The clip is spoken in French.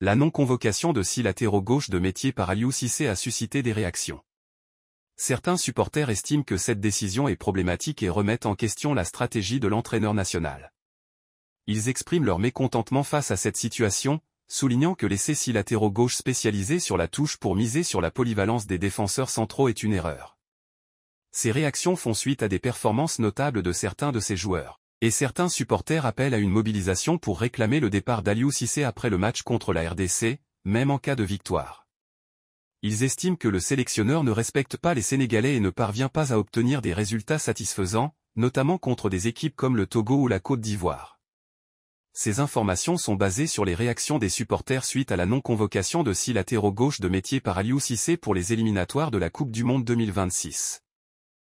La non-convocation de six latéraux gauche de métier par Aliou Cissé a suscité des réactions. Certains supporters estiment que cette décision est problématique et remettent en question la stratégie de l'entraîneur national. Ils expriment leur mécontentement face à cette situation, soulignant que laisser six latéraux gauche spécialisés sur la touche pour miser sur la polyvalence des défenseurs centraux est une erreur. Ces réactions font suite à des performances notables de certains de ces joueurs. Et certains supporters appellent à une mobilisation pour réclamer le départ d'Aliou Cissé après le match contre la RDC, même en cas de victoire. Ils estiment que le sélectionneur ne respecte pas les Sénégalais et ne parvient pas à obtenir des résultats satisfaisants, notamment contre des équipes comme le Togo ou la Côte d'Ivoire. Ces informations sont basées sur les réactions des supporters suite à la non-convocation de six latéraux gauche de métier par Aliou Cissé pour les éliminatoires de la Coupe du Monde 2026.